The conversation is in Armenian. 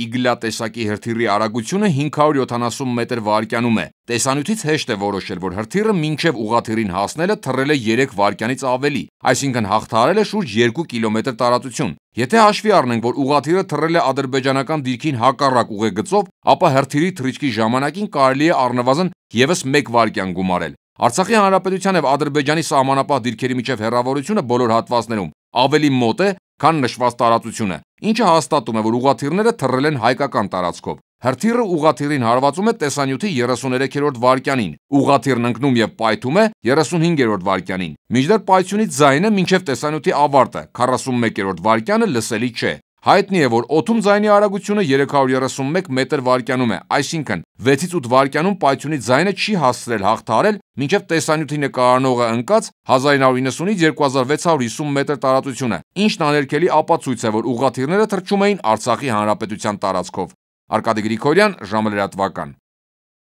իգլա տեսակի հրթիռի արագությունը 570 մետր վարկյանում է։ Տեսանյութից հեշտ է որոշել, որ հրթիռը մինչև ուղաթիռին հասնելը թռել է 3 վարկյանից ավելի, այսինքն հաղթարել է շուրջ 2 կիլոմետր տարածություն։ Եթե հաշվի առնենք, որ ուղաթիռը թռել է ադրբեջանական դիրքին հակառակ ուղեգծով, ապա հրթիռի թռիչքի ժամանակին կարելի է առնվազն եւս 1 վարկյան գումարել։ Արցախի հանրապետության եւ Ադրբեջանի սահմանապահ դիրքերի միջև հեռավորությունը բոլոր հատվածներում ավելի մոտ է քան նշված տարածությունը, ինչը հաստատում է, որ ուղաթիռները թռրել են հայկական տարածքով։ Հրթիռը ուղաթիռին հարվածում է տեսանյութի 33-րդ վայրկյանին։ Ուղաթիռն ընկնում եւ պայթում է 35-րդ վայրկյանին։ Մինչդեռ պայթյունի ձայնը մինչև տեսանյութի ավարտը 41-րդ վայրկյանը լսելի չէ։ Հայտնի է, որ օդում ձայնի արագությունը 331 մետր վարկյանում է, այսինքն 6-ից 8 վարկյանում պայթյունի ձայնը չի հասցրել հաղթարել մինչև տեսանյութի նկարանողը ընկած 1990-ից 2650 մետր տարածությունը, ինչն աներքելի ապացույց է, որ ուղղաթիռները թռչում էին Արցախի հանրապետության տարածքով։ Արկադի Գրիգորյան, ժամը լրատվական։